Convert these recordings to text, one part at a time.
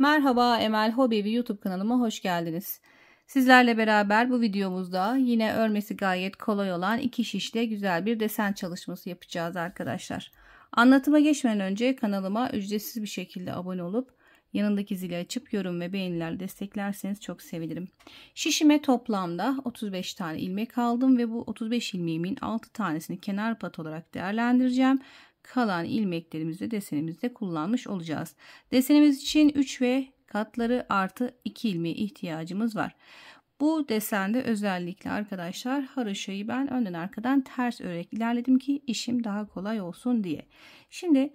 Merhaba Emel Hobevi YouTube kanalıma hoş geldiniz. Sizlerle beraber bu videomuzda yine örmesi gayet kolay olan iki şişle güzel bir desen çalışması yapacağız arkadaşlar. Anlatıma geçmeden önce kanalıma ücretsiz bir şekilde abone olup yanındaki zili açıp yorum ve beğeniler desteklerseniz çok sevinirim. Şişime toplamda 35 tane ilmek aldım ve bu 35 ilmeğimin 6 tanesini kenar pat olarak değerlendireceğim kalan ilmeklerimizi desenimizde kullanmış olacağız. Desenimiz için 3 ve katları artı 2 ilmeğe ihtiyacımız var. Bu desende özellikle arkadaşlar haroşayı ben önden arkadan ters örerek ilerledim ki işim daha kolay olsun diye. Şimdi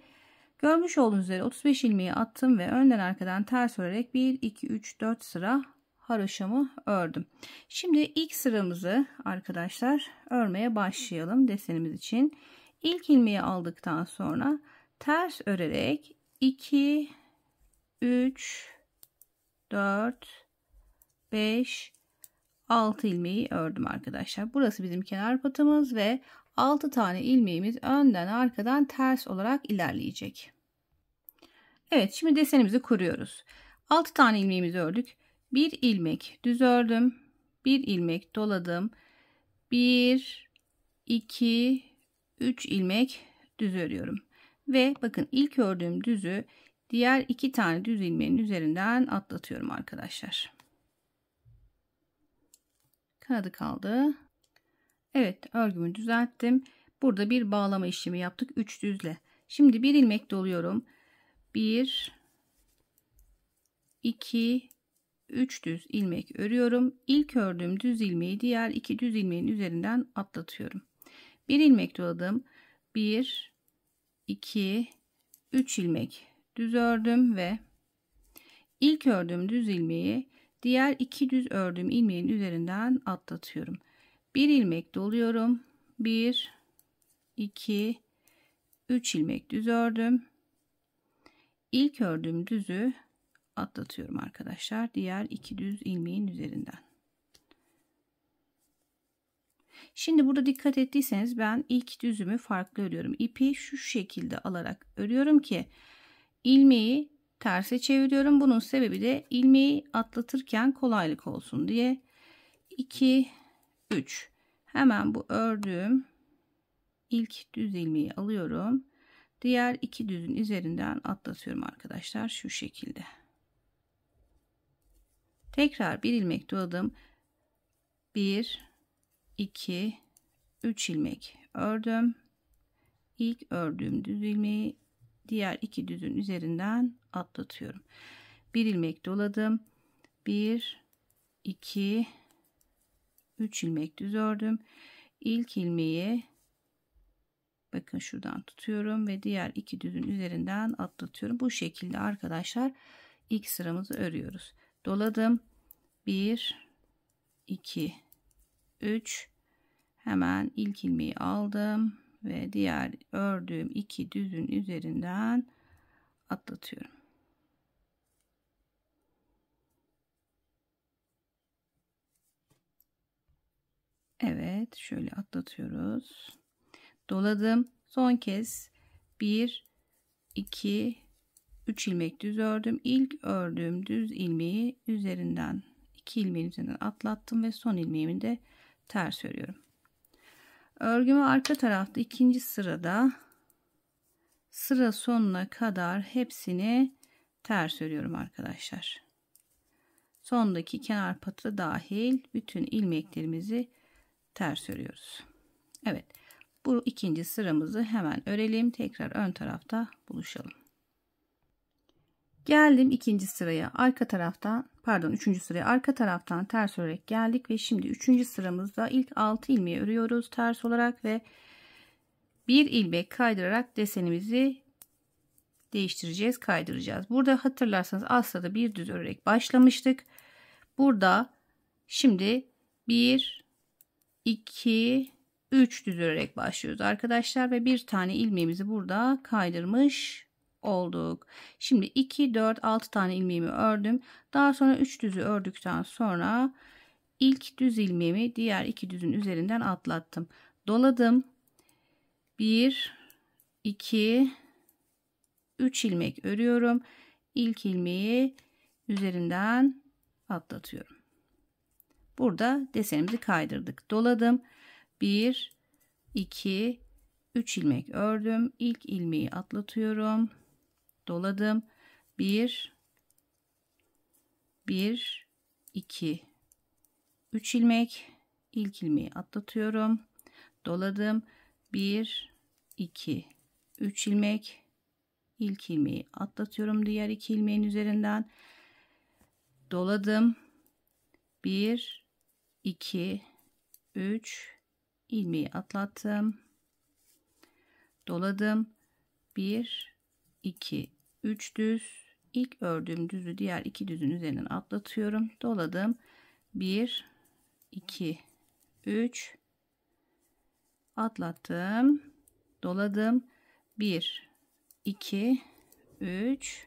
görmüş olduğunuz üzere 35 ilmeği attım ve önden arkadan ters örerek 1 2 3 4 sıra haroşamı ördüm. Şimdi ilk sıramızı arkadaşlar örmeye başlayalım desenimiz için. İlk ilmeği aldıktan sonra ters örerek 2 3 4 5 6 ilmeği ördüm arkadaşlar. Burası bizim kenar patımız ve 6 tane ilmeğimiz önden arkadan ters olarak ilerleyecek. Evet şimdi desenimizi kuruyoruz. 6 tane ilmeğimizi ördük. 1 ilmek düz ördüm. 1 ilmek doladım. 1 2 3 ilmek düz örüyorum. Ve bakın ilk ördüğüm düzü diğer 2 tane düz ilmeğin üzerinden atlatıyorum arkadaşlar. Kanadı kaldı. Evet örgümü düzelttim. Burada bir bağlama işlemi yaptık 3 düzle. Şimdi 1 ilmek doluyorum. 1 2 3 düz ilmek örüyorum. İlk ördüğüm düz ilmeği diğer 2 düz ilmeğin üzerinden atlatıyorum. 1 ilmek doladım. 1 2 3 ilmek düz ördüm ve ilk ördüğüm düz ilmeği diğer iki düz ördüğüm ilmeğin üzerinden atlatıyorum. 1 ilmek doluyorum. 1 2 3 ilmek düz ördüm. İlk ördüğüm düzü atlatıyorum arkadaşlar. Diğer iki düz ilmeğin üzerinden. Şimdi burada dikkat ettiyseniz ben ilk düzümü farklı örüyorum. İpi şu şekilde alarak örüyorum ki ilmeği terse çeviriyorum. Bunun sebebi de ilmeği atlatırken kolaylık olsun diye. 2 3 hemen bu ördüğüm ilk düz ilmeği alıyorum. Diğer iki düzün üzerinden atlatıyorum arkadaşlar şu şekilde. Tekrar bir ilmek doladım. 1 2 3 ilmek ördüm. İlk ördüğüm düz ilmeği diğer iki düzün üzerinden atlatıyorum. Bir ilmek doladım. 1 2 3 ilmek düz ördüm. İlk ilmeği bakın şuradan tutuyorum ve diğer iki düzün üzerinden atlatıyorum. Bu şekilde arkadaşlar ilk sıramızı örüyoruz. Doladım. 1 2 3 hemen ilk ilmeği aldım ve diğer ördüğüm iki düzün üzerinden atlatıyorum. Evet şöyle atlatıyoruz. Doladım. Son kez 1 2 3 ilmek düz ördüm. İlk ördüğüm düz ilmeği üzerinden 2 ilmeğin üzerinden atlattım ve son ilmeğimi de ters örüyorum. Örgümü arka tarafta ikinci sırada sıra sonuna kadar hepsini ters örüyorum arkadaşlar. Sondaki kenar patı dahil bütün ilmeklerimizi ters örüyoruz. Evet bu ikinci sıramızı hemen örelim. Tekrar ön tarafta buluşalım. Geldim ikinci sıraya arka taraftan pardon üçüncü sıraya arka taraftan ters örerek geldik ve şimdi üçüncü sıramızda ilk altı ilmeği örüyoruz ters olarak ve bir ilmek kaydırarak desenimizi değiştireceğiz kaydıracağız. Burada hatırlarsanız aslında bir düz örerek başlamıştık. Burada şimdi bir iki üç düz örerek başlıyoruz arkadaşlar ve bir tane ilmeğimizi burada kaydırmış olduk. Şimdi 2, 4, 6 tane ilmeğimi ördüm. Daha sonra 3 düzü ördükten sonra ilk düz ilmeğimi diğer iki düzün üzerinden atlattım. Doladım. 1, 2, 3 ilmek örüyorum. İlk ilmeği üzerinden atlatıyorum. Burada desenimizi kaydırdık. Doladım. 1, 2, 3 ilmek ördüm. İlk ilmeği atlatıyorum doladım. 1 1 2 3 ilmek ilk ilmeği atlatıyorum. Doladım. 1 2 3 ilmek ilk ilmeği atlatıyorum diğer iki ilmeğin üzerinden. Doladım. 1 2 3 ilmeği atlattım. Doladım. 1 2 3 düz ilk ördüğüm düzü diğer iki düzün üzerinden atlatıyorum doladım 1 2 3 atlattım doladım 1 2 3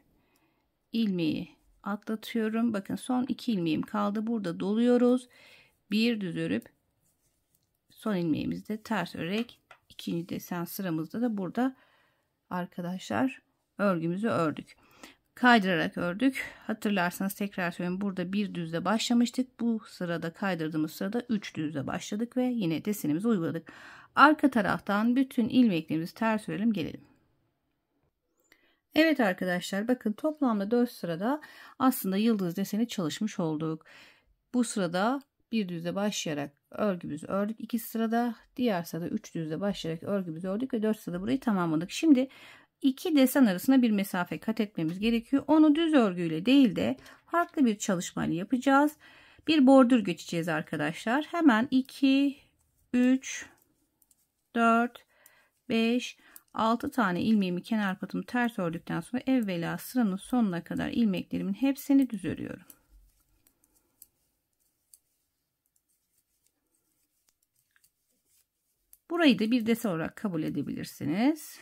ilmeği atlatıyorum bakın son iki ilmeğim kaldı burada doluyoruz bir düz örüp son ilmeğimizde ters örerek ikinci desen sıramızda da burada arkadaşlar örgümüzü ördük. Kaydırarak ördük. Hatırlarsanız tekrar söyleyeyim burada bir düzle başlamıştık. Bu sırada kaydırdığımız sırada 3 düzle başladık ve yine desenimizi uyguladık. Arka taraftan bütün ilmeklerimizi ters örelim gelelim. Evet arkadaşlar bakın toplamda 4 sırada aslında yıldız deseni çalışmış olduk. Bu sırada bir düzle başlayarak örgümüzü ördük. iki sırada diğer sırada üç düzle başlayarak örgümüzü ördük ve dört sırada burayı tamamladık. Şimdi iki desen arasında bir mesafe kat etmemiz gerekiyor. Onu düz örgüyle değil de farklı bir çalışmayla yapacağız. Bir bordür geçeceğiz arkadaşlar. Hemen 2, 3, 4, 5, 6 tane ilmeğimi kenar katımı ters ördükten sonra evvela sıranın sonuna kadar ilmeklerimin hepsini düz örüyorum. Burayı da bir desen olarak kabul edebilirsiniz.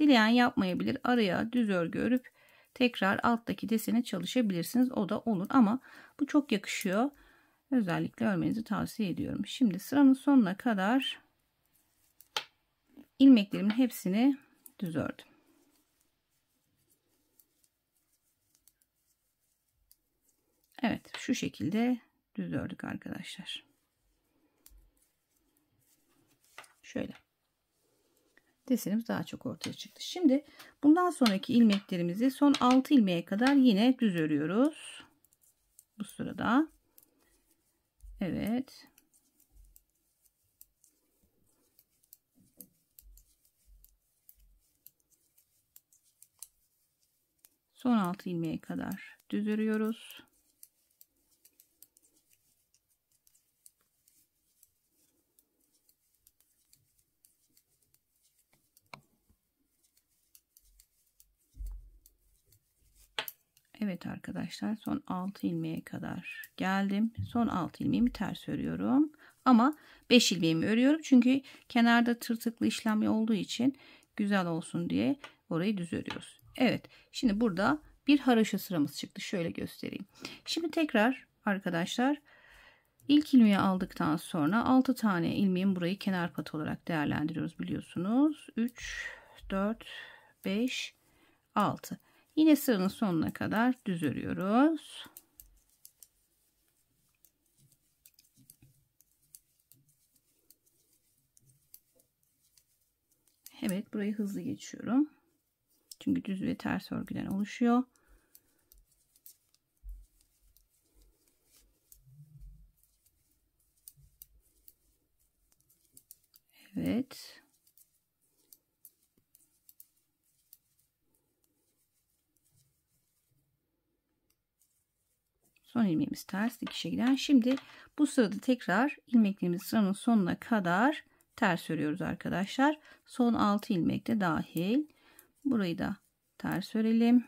Dileyen yapmayabilir. Araya düz örgü örüp tekrar alttaki desene çalışabilirsiniz. O da olur ama bu çok yakışıyor. Özellikle örmenizi tavsiye ediyorum. Şimdi sıranın sonuna kadar ilmeklerimin hepsini düz ördüm. Evet şu şekilde düz ördük arkadaşlar. Şöyle desenimiz daha çok ortaya çıktı. Şimdi bundan sonraki ilmeklerimizi son 6 ilmeğe kadar yine düz örüyoruz. Bu sırada. Evet. Son 6 ilmeğe kadar düz örüyoruz. Evet arkadaşlar son 6 ilmeğe kadar geldim. Son 6 ilmeğimi ters örüyorum. Ama 5 ilmeğimi örüyorum. Çünkü kenarda tırtıklı işlem olduğu için güzel olsun diye orayı düz örüyoruz. Evet şimdi burada bir haroşa sıramız çıktı. Şöyle göstereyim. Şimdi tekrar arkadaşlar ilk ilmeği aldıktan sonra 6 tane ilmeğin burayı kenar pat olarak değerlendiriyoruz biliyorsunuz. 3, 4, 5, 6. Yine sıranın sonuna kadar düz örüyoruz. Evet burayı hızlı geçiyorum. Çünkü düz ve ters örgüden oluşuyor. Evet. Son ilmeğimiz ters dikişe giden. Şimdi bu sırada tekrar ilmeklerimiz sıranın sonuna kadar ters örüyoruz arkadaşlar. Son 6 ilmek de dahil. Burayı da ters örelim.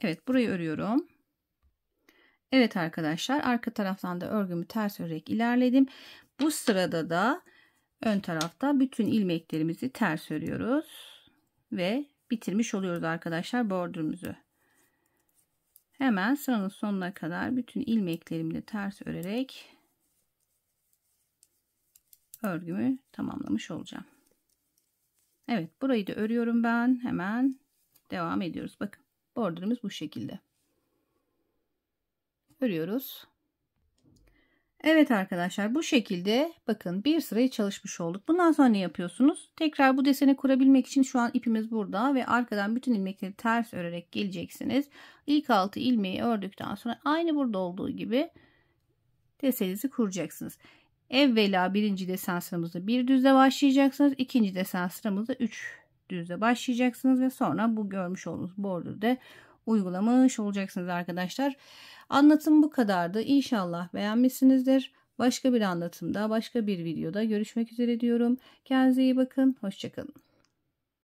Evet burayı örüyorum. Evet arkadaşlar arka taraftan da örgümü ters örerek ilerledim. Bu sırada da ön tarafta bütün ilmeklerimizi ters örüyoruz ve bitirmiş oluyoruz arkadaşlar bordürümüzü. Hemen sıranın sonuna kadar bütün ilmeklerimi ters örerek örgümü tamamlamış olacağım. Evet burayı da örüyorum ben. Hemen devam ediyoruz. Bakın bordürümüz bu şekilde. Örüyoruz. Evet arkadaşlar bu şekilde bakın bir sırayı çalışmış olduk. Bundan sonra ne yapıyorsunuz? Tekrar bu deseni kurabilmek için şu an ipimiz burada ve arkadan bütün ilmekleri ters örerek geleceksiniz. İlk altı ilmeği ördükten sonra aynı burada olduğu gibi desenizi kuracaksınız. Evvela birinci desen sıramızda bir düzle başlayacaksınız. ikinci desen sıramızda üç düzle başlayacaksınız ve sonra bu görmüş olduğunuz bordürde uygulamış olacaksınız arkadaşlar. Anlatım bu kadardı. İnşallah beğenmişsinizdir. Başka bir anlatımda, başka bir videoda görüşmek üzere diyorum. Kendinize iyi bakın. Hoşçakalın.